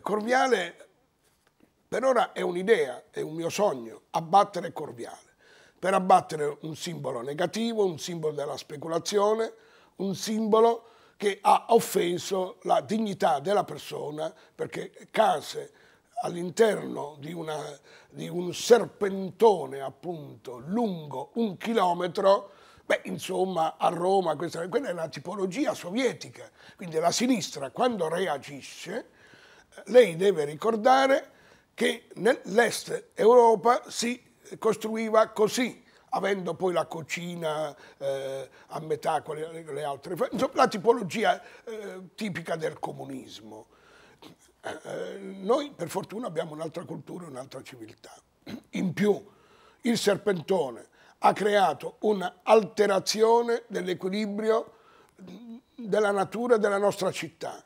Corviale per ora è un'idea, è un mio sogno, abbattere Corviale. Per abbattere un simbolo negativo, un simbolo della speculazione, un simbolo che ha offeso la dignità della persona perché case all'interno di, di, un serpentone appunto lungo un chilometro, beh insomma a Roma questa, quella è una tipologia sovietica, quindi la sinistra quando reagisce lei deve ricordare che nell'est Europa si costruiva così, avendo poi la cucina eh, a metà con le, altre, insomma, la tipologia eh, tipica del comunismo. Eh, noi per fortuna abbiamo un'altra cultura, un'altra civiltà. In più il serpentone ha creato un'alterazione dell'equilibrio della natura della nostra città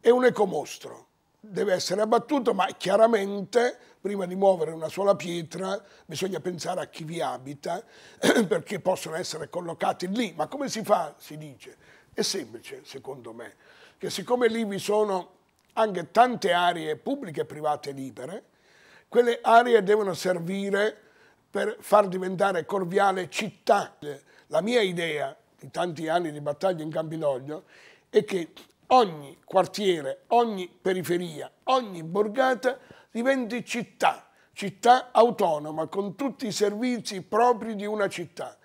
è un ecomostro. Deve essere abbattuto, ma chiaramente prima di muovere una sola pietra bisogna pensare a chi vi abita, perché possono essere collocati lì. Ma come si fa, si dice? È semplice, secondo me, che siccome lì vi sono anche tante aree pubbliche e private libere, quelle aree devono servire per far diventare Corviale città. La mia idea di tanti anni di battaglia in Campidoglio è che ogni quartiere, ogni periferia, ogni borgata diventi città, città autonoma con tutti i servizi propri di una città.